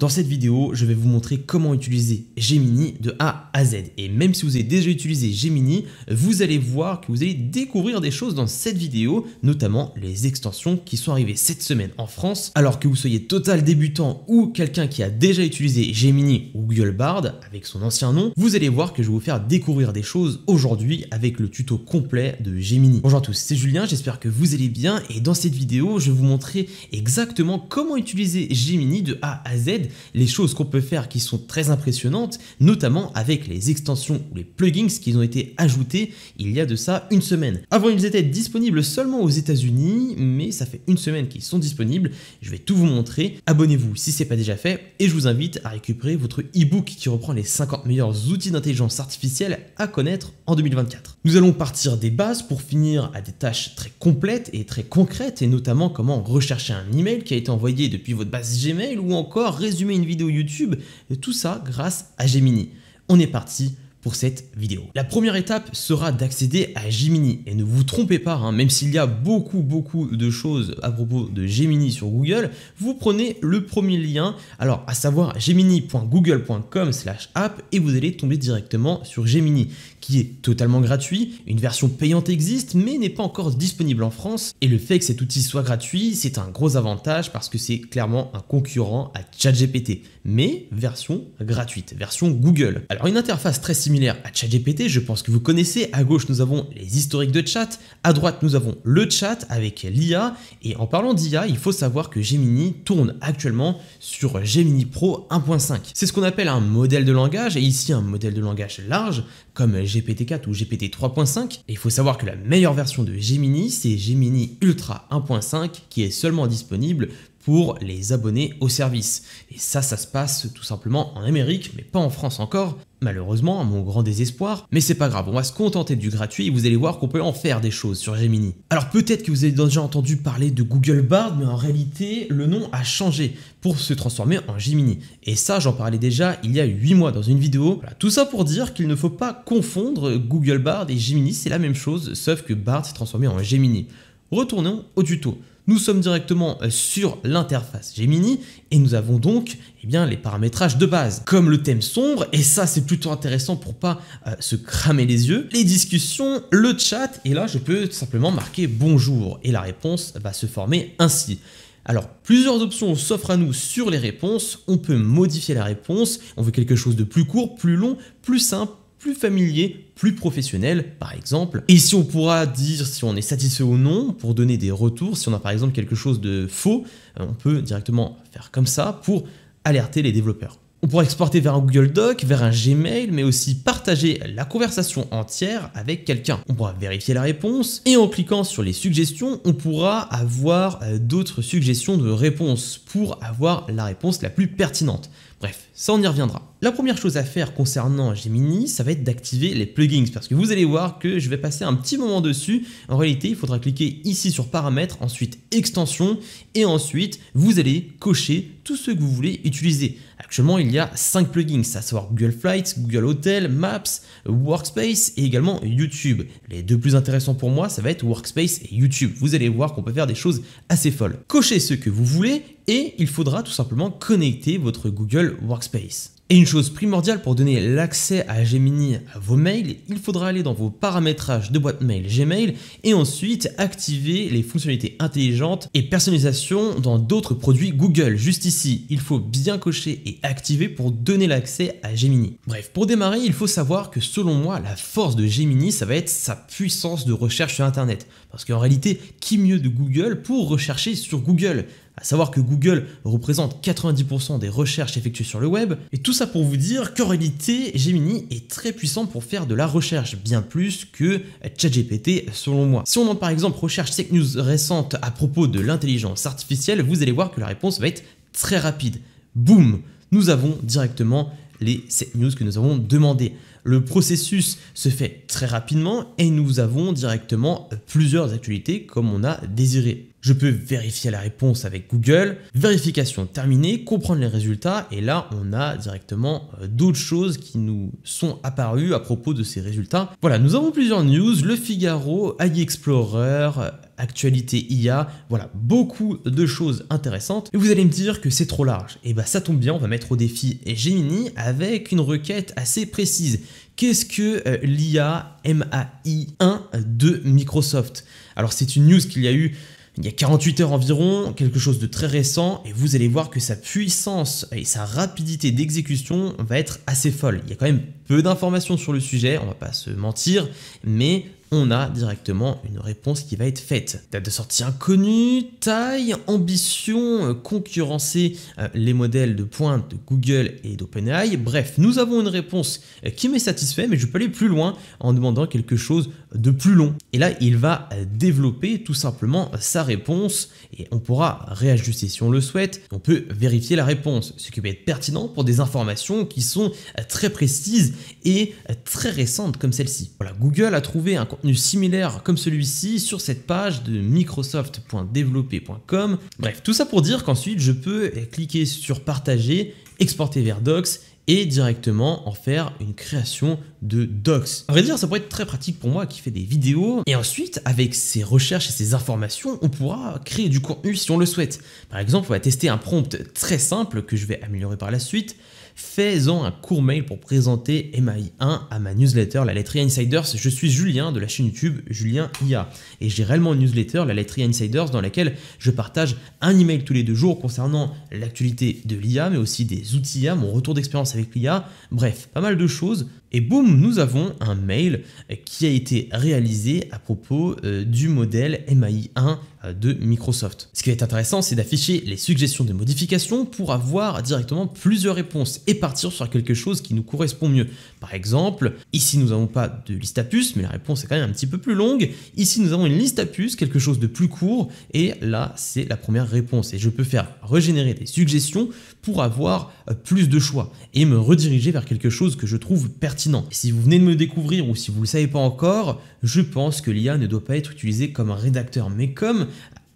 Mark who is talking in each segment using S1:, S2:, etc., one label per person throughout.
S1: Dans cette vidéo, je vais vous montrer comment utiliser Gemini de A à Z. Et même si vous avez déjà utilisé Gemini, vous allez voir que vous allez découvrir des choses dans cette vidéo, notamment les extensions qui sont arrivées cette semaine en France. Alors que vous soyez total débutant ou quelqu'un qui a déjà utilisé Gemini ou Google Bard avec son ancien nom, vous allez voir que je vais vous faire découvrir des choses aujourd'hui avec le tuto complet de Gemini. Bonjour à tous, c'est Julien, j'espère que vous allez bien et dans cette vidéo, je vais vous montrer exactement comment utiliser Gemini de A à Z les choses qu'on peut faire qui sont très impressionnantes, notamment avec les extensions ou les plugins qui ont été ajoutés il y a de ça une semaine. Avant, ils étaient disponibles seulement aux États-Unis, mais ça fait une semaine qu'ils sont disponibles. Je vais tout vous montrer. Abonnez-vous si ce n'est pas déjà fait et je vous invite à récupérer votre e-book qui reprend les 50 meilleurs outils d'intelligence artificielle à connaître en 2024. Nous allons partir des bases pour finir à des tâches très complètes et très concrètes et notamment comment rechercher un email qui a été envoyé depuis votre base Gmail ou encore résumer une vidéo YouTube, tout ça grâce à Gemini. On est parti pour cette vidéo. La première étape sera d'accéder à Gemini. Et ne vous trompez pas, hein, même s'il y a beaucoup beaucoup de choses à propos de Gemini sur Google, vous prenez le premier lien, alors à savoir gemini.google.com slash app et vous allez tomber directement sur Gemini qui est totalement gratuit, une version payante existe mais n'est pas encore disponible en France, et le fait que cet outil soit gratuit, c'est un gros avantage parce que c'est clairement un concurrent à ChatGPT, mais version gratuite, version Google. Alors une interface très similaire à ChatGPT, je pense que vous connaissez, à gauche nous avons les historiques de chat, à droite nous avons le chat avec l'IA, et en parlant d'IA, il faut savoir que Gemini tourne actuellement sur Gemini Pro 1.5. C'est ce qu'on appelle un modèle de langage, et ici un modèle de langage large, comme GPT-4 ou GPT 3.5. Et il faut savoir que la meilleure version de Gemini, c'est Gemini Ultra 1.5 qui est seulement disponible pour les abonnés au service. Et ça, ça se passe tout simplement en Amérique, mais pas en France encore, Malheureusement, à mon grand désespoir, mais c'est pas grave, on va se contenter du gratuit et vous allez voir qu'on peut en faire des choses sur Gemini. Alors peut-être que vous avez déjà entendu parler de Google Bard, mais en réalité, le nom a changé pour se transformer en Gemini. Et ça, j'en parlais déjà il y a 8 mois dans une vidéo. tout ça pour dire qu'il ne faut pas confondre Google Bard et Gemini, c'est la même chose, sauf que Bard s'est transformé en Gemini. Retournons au tuto. Nous sommes directement euh, sur l'interface Gemini et nous avons donc eh bien, les paramétrages de base, comme le thème sombre, et ça c'est plutôt intéressant pour pas euh, se cramer les yeux, les discussions, le chat, et là je peux simplement marquer bonjour, et la réponse va se former ainsi. Alors, plusieurs options s'offrent à nous sur les réponses. On peut modifier la réponse. On veut quelque chose de plus court, plus long, plus simple, plus familier, plus professionnel par exemple. Et si on pourra dire si on est satisfait ou non pour donner des retours, si on a par exemple quelque chose de faux, euh, on peut directement faire comme ça pour alerter les développeurs. On pourra exporter vers un Google Doc, vers un Gmail, mais aussi partager la conversation entière avec quelqu'un. On pourra vérifier la réponse et en cliquant sur les suggestions, on pourra avoir euh, d'autres suggestions de réponses pour avoir la réponse la plus pertinente. Bref, ça on y reviendra. La première chose à faire concernant Gemini, ça va être d'activer les plugins parce que vous allez voir que je vais passer un petit moment dessus. En réalité, il faudra cliquer ici sur paramètres, ensuite extension et ensuite vous allez cocher tout ce que vous voulez utiliser. Actuellement, il y a 5 plugins, à savoir Google Flights, Google Hotel, Maps, Workspace et également YouTube. Les deux plus intéressants pour moi, ça va être Workspace et YouTube. Vous allez voir qu'on peut faire des choses assez folles. Cochez ce que vous voulez et il faudra tout simplement connecter votre Google Workspace. Et une chose primordiale pour donner l'accès à Gemini à vos mails, il faudra aller dans vos paramétrages de boîte mail Gmail et ensuite activer les fonctionnalités intelligentes et personnalisation dans d'autres produits Google. Juste ici, il faut bien cocher et activer pour donner l'accès à Gemini. Bref, pour démarrer, il faut savoir que selon moi, la force de Gemini, ça va être sa puissance de recherche sur Internet. Parce qu'en réalité, qui mieux de Google pour rechercher sur Google a savoir que Google représente 90% des recherches effectuées sur le web. Et tout ça pour vous dire qu'en réalité, Gemini est très puissant pour faire de la recherche, bien plus que ChatGPT selon moi. Si on demande par exemple recherche tech news récente à propos de l'intelligence artificielle, vous allez voir que la réponse va être très rapide. Boum Nous avons directement les 7 news que nous avons demandé. Le processus se fait très rapidement et nous avons directement plusieurs actualités comme on a désiré. Je peux vérifier la réponse avec Google, vérification terminée, comprendre les résultats, et là on a directement euh, d'autres choses qui nous sont apparues à propos de ces résultats. Voilà, nous avons plusieurs news, Le Figaro, AI Explorer, actualité IA, voilà, beaucoup de choses intéressantes. Et vous allez me dire que c'est trop large. Et eh bien, ça tombe bien, on va mettre au défi Gemini avec une requête assez précise. Qu'est-ce que euh, l'IA MAI 1 de Microsoft Alors c'est une news qu'il y a eu il y a 48 heures environ, quelque chose de très récent, et vous allez voir que sa puissance et sa rapidité d'exécution va être assez folle. Il y a quand même peu d'informations sur le sujet, on va pas se mentir, mais on a directement une réponse qui va être faite. Date de sortie inconnue, taille, ambition, euh, concurrencer euh, les modèles de pointe de Google et d'OpenAI. Bref, nous avons une réponse euh, qui m'est satisfait, mais je peux aller plus loin en demandant quelque chose de plus long. Et là, il va développer tout simplement sa réponse et on pourra réajuster si on le souhaite. On peut vérifier la réponse, ce qui peut être pertinent pour des informations qui sont très précises et très récentes comme celle-ci. Voilà, Google a trouvé un contenu similaire comme celui-ci sur cette page de microsoft.développé.com. Bref, tout ça pour dire qu'ensuite je peux cliquer sur partager, exporter vers Docs et directement en faire une création de docs. À vrai dire, ça pourrait être très pratique pour moi qui fait des vidéos. Et ensuite, avec ces recherches et ces informations, on pourra créer du contenu si on le souhaite. Par exemple, on va tester un prompt très simple que je vais améliorer par la suite fais-en un court mail pour présenter mi 1 à ma newsletter, la lettre Insiders. Je suis Julien de la chaîne YouTube Julien IA et j'ai réellement une newsletter, la lettre Insiders, dans laquelle je partage un email tous les deux jours concernant l'actualité de l'IA, mais aussi des outils IA, mon retour d'expérience avec l'IA, bref, pas mal de choses et boum, nous avons un mail qui a été réalisé à propos euh, du modèle MAI1 euh, de Microsoft. Ce qui va être intéressant, c'est d'afficher les suggestions de modifications pour avoir directement plusieurs réponses et partir sur quelque chose qui nous correspond mieux. Par exemple, ici nous n'avons pas de liste à puces, mais la réponse est quand même un petit peu plus longue. Ici nous avons une liste à puces, quelque chose de plus court, et là c'est la première réponse. Et je peux faire régénérer des suggestions pour avoir euh, plus de choix et me rediriger vers quelque chose que je trouve pertinent. Si vous venez de me découvrir ou si vous ne le savez pas encore, je pense que l'IA ne doit pas être utilisée comme un rédacteur mais comme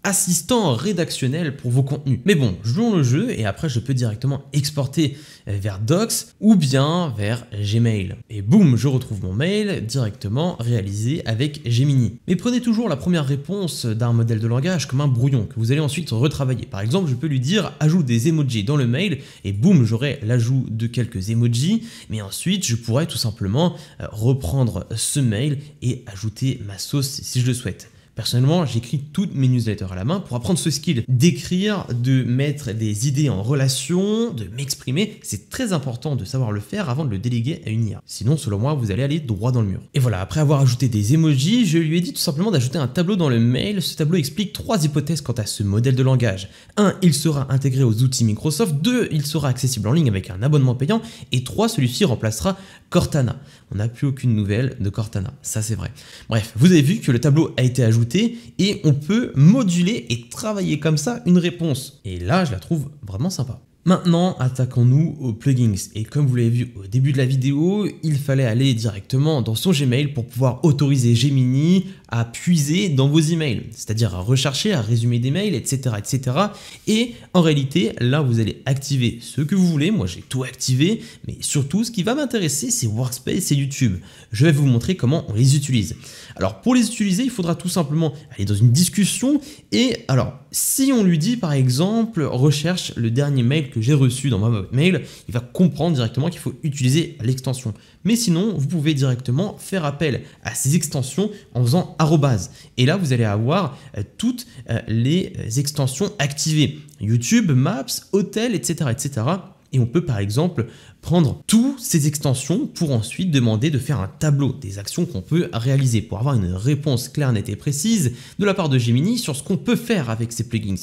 S1: assistant rédactionnel pour vos contenus. Mais bon, jouons le jeu et après je peux directement exporter euh, vers Docs ou bien vers Gmail. Et boum, je retrouve mon mail directement réalisé avec Gemini. Mais prenez toujours la première réponse d'un modèle de langage comme un brouillon que vous allez ensuite retravailler. Par exemple, je peux lui dire ajoute des emojis dans le mail et boum, j'aurai l'ajout de quelques emojis, mais ensuite je pourrais tout simplement euh, reprendre ce mail et ajouter ma sauce si je le souhaite. Personnellement, j'écris toutes mes newsletters à la main pour apprendre ce skill d'écrire, de mettre des idées en relation, de m'exprimer. C'est très important de savoir le faire avant de le déléguer à une IA. Sinon, selon moi, vous allez aller droit dans le mur. Et voilà, après avoir ajouté des emojis, je lui ai dit tout simplement d'ajouter un tableau dans le mail. Ce tableau explique trois hypothèses quant à ce modèle de langage. 1. Il sera intégré aux outils Microsoft. 2. Il sera accessible en ligne avec un abonnement payant. Et 3. Celui-ci remplacera Cortana on n'a plus aucune nouvelle de Cortana. Ça, c'est vrai. Bref, vous avez vu que le tableau a été ajouté et on peut moduler et travailler comme ça une réponse. Et là, je la trouve vraiment sympa. Maintenant, attaquons-nous aux plugins. Et comme vous l'avez vu au début de la vidéo, il fallait aller directement dans son Gmail pour pouvoir autoriser Gemini à puiser dans vos emails, c'est-à-dire à rechercher, à résumer des mails, etc., etc. Et en réalité, là, vous allez activer ce que vous voulez. Moi, j'ai tout activé, mais surtout, ce qui va m'intéresser, c'est Workspace et YouTube. Je vais vous montrer comment on les utilise. Alors, pour les utiliser, il faudra tout simplement aller dans une discussion. Et alors, si on lui dit, par exemple, recherche le dernier mail que j'ai reçu dans ma mail, il va comprendre directement qu'il faut utiliser l'extension. Mais sinon, vous pouvez directement faire appel à ces extensions en faisant et là, vous allez avoir euh, toutes euh, les euh, extensions activées. YouTube, Maps, Hôtel, etc., etc. Et on peut par exemple prendre toutes ces extensions pour ensuite demander de faire un tableau des actions qu'on peut réaliser pour avoir une réponse claire, nette et précise de la part de Gemini sur ce qu'on peut faire avec ces plugins.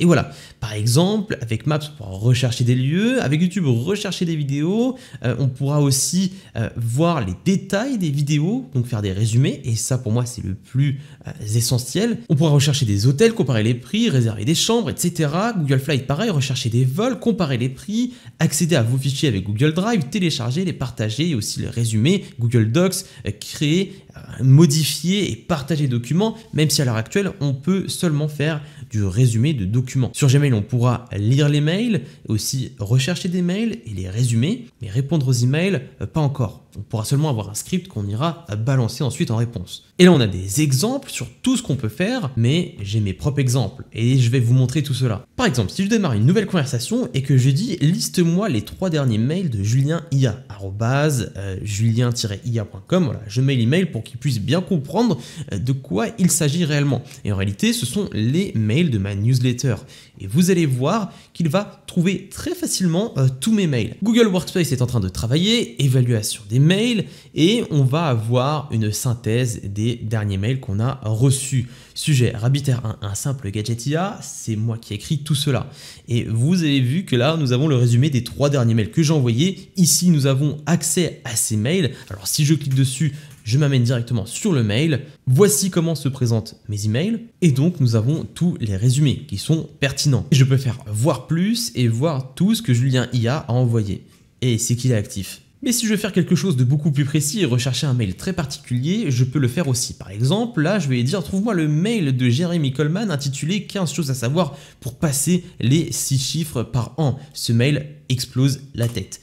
S1: Et voilà, par exemple, avec Maps, on pourra rechercher des lieux, avec YouTube, rechercher des vidéos, euh, on pourra aussi euh, voir les détails des vidéos, donc faire des résumés, et ça pour moi c'est le plus euh, essentiel. On pourra rechercher des hôtels, comparer les prix, réserver des chambres, etc. Google Flight pareil, rechercher des vols, comparer les prix, accéder à vos fichiers avec Google Drive, télécharger, les partager et aussi le résumé, Google Docs, euh, créer euh, modifier et partager documents, même si à l'heure actuelle, on peut seulement faire du résumé de documents. Sur Gmail, on pourra lire les mails, aussi rechercher des mails et les résumer, mais répondre aux emails, euh, pas encore. On pourra seulement avoir un script qu'on ira euh, balancer ensuite en réponse. Et là, on a des exemples sur tout ce qu'on peut faire, mais j'ai mes propres exemples et je vais vous montrer tout cela. Par exemple, si je démarre une nouvelle conversation et que je dis liste-moi les trois derniers mails de Julien IA, arrobase, julien-ia.com, voilà, je mets l'email pour qu'ils puissent bien comprendre euh, de quoi il s'agit réellement. Et en réalité, ce sont les mails de ma newsletter. Et vous allez voir qu'il va trouver très facilement euh, tous mes mails. Google Workspace est en train de travailler, évaluation des mails, et on va avoir une synthèse des derniers mails qu'on a reçus. Sujet Rabbiter 1, un simple gadget IA, c'est moi qui ai écrit tout cela. Et vous avez vu que là, nous avons le résumé des trois derniers mails que j'ai envoyés. Ici, nous avons accès à ces mails. Alors si je clique dessus, je m'amène directement sur le mail, voici comment se présentent mes emails, et donc nous avons tous les résumés qui sont pertinents. Et Je peux faire voir plus et voir tout ce que Julien IA a envoyé, et c'est qu'il est actif. Mais si je veux faire quelque chose de beaucoup plus précis et rechercher un mail très particulier, je peux le faire aussi. Par exemple, là, je vais dire trouve-moi le mail de Jeremy Coleman intitulé 15 choses à savoir pour passer les 6 chiffres par an. Ce mail explose la tête.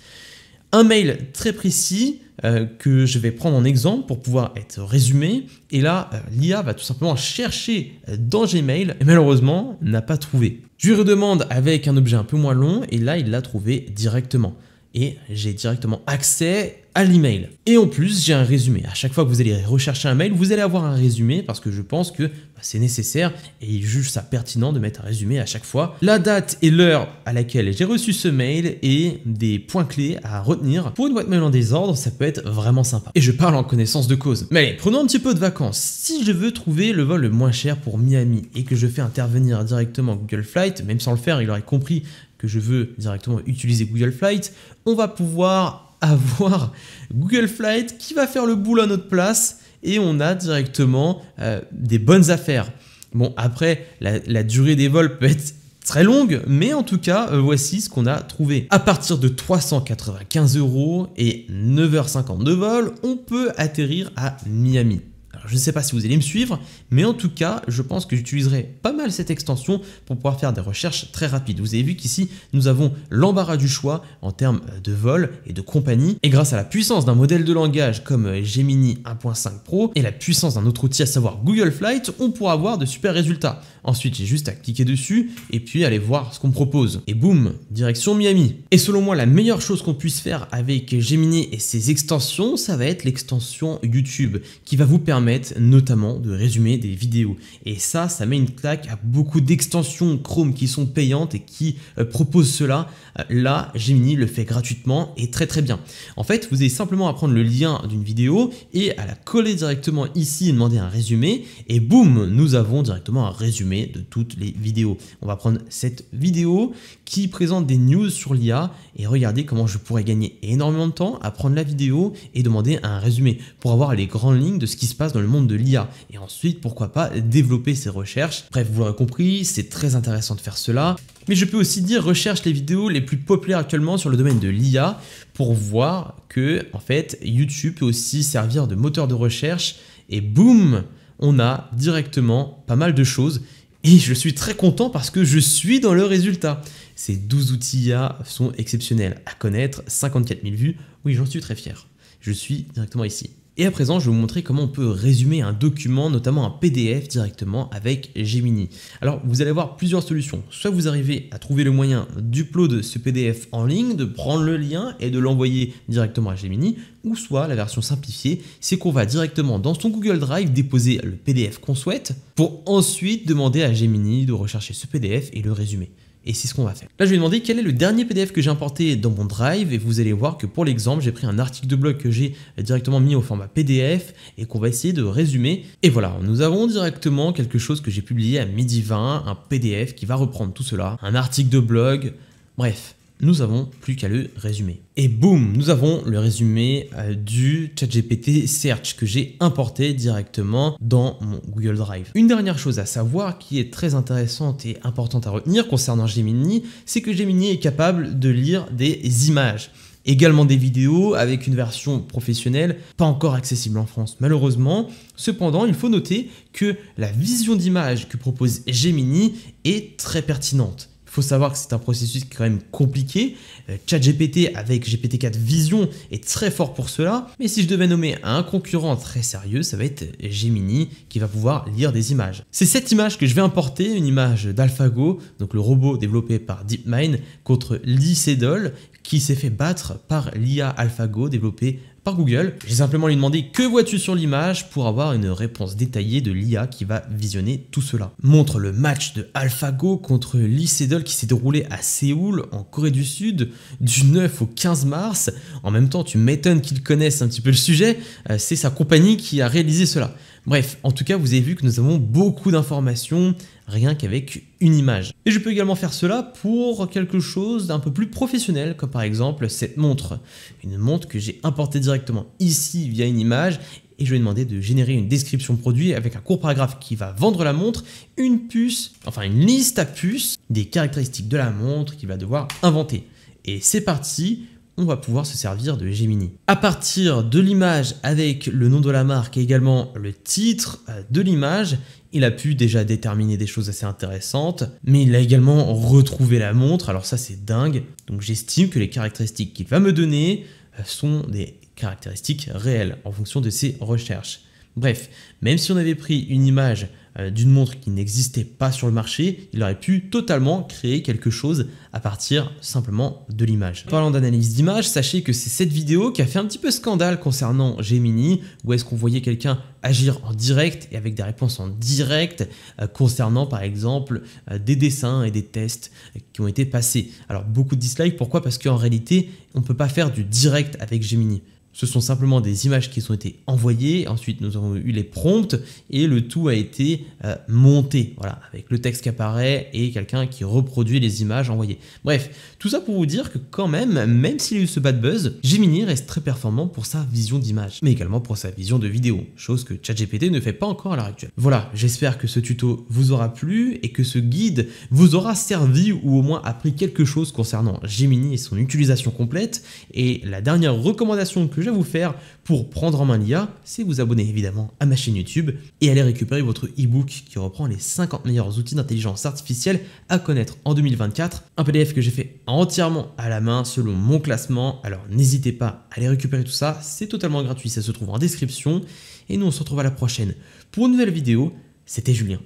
S1: Un mail très précis euh, que je vais prendre en exemple pour pouvoir être résumé. Et là, euh, l'IA va tout simplement chercher euh, dans Gmail et malheureusement n'a pas trouvé. Je lui redemande avec un objet un peu moins long et là, il l'a trouvé directement et j'ai directement accès à l'email. Et en plus, j'ai un résumé. À chaque fois que vous allez rechercher un mail, vous allez avoir un résumé parce que je pense que bah, c'est nécessaire et il juge ça pertinent de mettre un résumé à chaque fois. La date et l'heure à laquelle j'ai reçu ce mail et des points clés à retenir. Pour une boîte mail en désordre, ça peut être vraiment sympa. Et je parle en connaissance de cause. Mais allez, prenons un petit peu de vacances. Si je veux trouver le vol le moins cher pour Miami et que je fais intervenir directement Google Flight, même sans le faire, il aurait compris que je veux directement utiliser Google Flight, on va pouvoir avoir Google Flight qui va faire le boulot à notre place et on a directement euh, des bonnes affaires. Bon, après, la, la durée des vols peut être très longue, mais en tout cas, euh, voici ce qu'on a trouvé. À partir de 395 euros et 9h50 de vol, on peut atterrir à Miami je ne sais pas si vous allez me suivre, mais en tout cas, je pense que j'utiliserai pas mal cette extension pour pouvoir faire des recherches très rapides. Vous avez vu qu'ici, nous avons l'embarras du choix en termes euh, de vol et de compagnie. Et grâce à la puissance d'un modèle de langage comme euh, Gemini 1.5 Pro et la puissance d'un autre outil, à savoir Google Flight, on pourra avoir de super résultats. Ensuite, j'ai juste à cliquer dessus et puis aller voir ce qu'on propose. Et boum, direction Miami. Et selon moi, la meilleure chose qu'on puisse faire avec Gemini et ses extensions, ça va être l'extension YouTube qui va vous permettre notamment de résumer des vidéos. Et ça, ça met une claque à beaucoup d'extensions Chrome qui sont payantes et qui euh, proposent cela. Euh, là, Gemini le fait gratuitement et très très bien. En fait, vous avez simplement à prendre le lien d'une vidéo et à la coller directement ici et demander un résumé. Et boum, nous avons directement un résumé de toutes les vidéos. On va prendre cette vidéo qui présente des news sur l'IA et regarder comment je pourrais gagner énormément de temps à prendre la vidéo et demander un résumé pour avoir les grandes lignes de ce qui se passe dans le monde de l'IA et ensuite pourquoi pas développer ces recherches. Bref, vous l'aurez compris, c'est très intéressant de faire cela. Mais je peux aussi dire recherche les vidéos les plus populaires actuellement sur le domaine de l'IA pour voir que en fait YouTube peut aussi servir de moteur de recherche et boum, on a directement pas mal de choses et je suis très content parce que je suis dans le résultat. Ces 12 outils IA sont exceptionnels à connaître, 54 000 vues, oui j'en suis très fier. Je suis directement ici. Et à présent, je vais vous montrer comment on peut résumer un document, notamment un PDF directement avec Gemini. Alors, vous allez avoir plusieurs solutions. Soit vous arrivez à trouver le moyen d'upload ce PDF en ligne, de prendre le lien et de l'envoyer directement à Gemini, ou soit la version simplifiée, c'est qu'on va directement dans son Google Drive déposer le PDF qu'on souhaite pour ensuite demander à Gemini de rechercher ce PDF et le résumer et c'est ce qu'on va faire. Là, je vais demander quel est le dernier PDF que j'ai importé dans mon drive et vous allez voir que pour l'exemple, j'ai pris un article de blog que j'ai directement mis au format PDF et qu'on va essayer de résumer. Et voilà, nous avons directement quelque chose que j'ai publié à midi 20, un PDF qui va reprendre tout cela, un article de blog, bref nous avons plus qu'à le résumer. Et boum, nous avons le résumé euh, du ChatGPT Search que j'ai importé directement dans mon Google Drive. Une dernière chose à savoir qui est très intéressante et importante à retenir concernant Gemini, c'est que Gemini est capable de lire des images également des vidéos avec une version professionnelle pas encore accessible en France malheureusement. Cependant, il faut noter que la vision d'image que propose Gemini est très pertinente faut savoir que c'est un processus qui est quand même compliqué. Euh, ChatGPT avec GPT-4 Vision est très fort pour cela. Mais si je devais nommer un concurrent très sérieux, ça va être Gemini qui va pouvoir lire des images. C'est cette image que je vais importer, une image d'AlphaGo, donc le robot développé par DeepMind contre Lee Sedol qui s'est fait battre par l'IA AlphaGo développée par Google. J'ai simplement lui demandé que vois-tu sur l'image pour avoir une réponse détaillée de l'IA qui va visionner tout cela. Montre le match de AlphaGo contre Lee Sedol qui s'est déroulé à Séoul en Corée du Sud du 9 au 15 mars. En même temps, tu m'étonnes qu'il connaisse un petit peu le sujet, euh, c'est sa compagnie qui a réalisé cela. Bref, en tout cas, vous avez vu que nous avons beaucoup d'informations rien qu'avec une image. Et je peux également faire cela pour quelque chose d'un peu plus professionnel, comme par exemple cette montre. Une montre que j'ai importée directement ici via une image et je ai demandé de générer une description produit avec un court paragraphe qui va vendre la montre, une puce, enfin une liste à puces des caractéristiques de la montre qu'il va devoir inventer. Et c'est parti, on va pouvoir se servir de Gemini. À partir de l'image avec le nom de la marque et également le titre euh, de l'image, il a pu déjà déterminer des choses assez intéressantes, mais il a également retrouvé la montre, alors ça c'est dingue. Donc j'estime que les caractéristiques qu'il va me donner euh, sont des caractéristiques réelles en fonction de ses recherches. Bref, même si on avait pris une image euh, d'une montre qui n'existait pas sur le marché, il aurait pu totalement créer quelque chose à partir simplement de l'image. Parlant d'analyse d'image, sachez que c'est cette vidéo qui a fait un petit peu scandale concernant Gemini, où est-ce qu'on voyait quelqu'un agir en direct et avec des réponses en direct euh, concernant par exemple euh, des dessins et des tests qui ont été passés. Alors beaucoup de dislikes, pourquoi Parce qu'en réalité, on ne peut pas faire du direct avec Gemini. Ce sont simplement des images qui ont été envoyées, ensuite nous avons eu les prompts et le tout a été euh, monté, voilà, avec le texte qui apparaît et quelqu'un qui reproduit les images envoyées. Bref, tout ça pour vous dire que quand même, même s'il y a eu ce bad buzz, Gemini reste très performant pour sa vision d'image, mais également pour sa vision de vidéo, chose que ChatGPT ne fait pas encore à l'heure actuelle. Voilà, j'espère que ce tuto vous aura plu et que ce guide vous aura servi ou au moins appris quelque chose concernant Gemini et son utilisation complète. Et la dernière recommandation que je vais vous faire pour prendre en main l'IA, c'est vous abonner évidemment à ma chaîne YouTube et aller récupérer votre ebook qui reprend les 50 meilleurs outils d'intelligence artificielle à connaître en 2024, un PDF que j'ai fait en entièrement à la main selon mon classement. Alors n'hésitez pas à aller récupérer tout ça, c'est totalement gratuit, ça se trouve en description. Et nous on se retrouve à la prochaine pour une nouvelle vidéo. C'était Julien.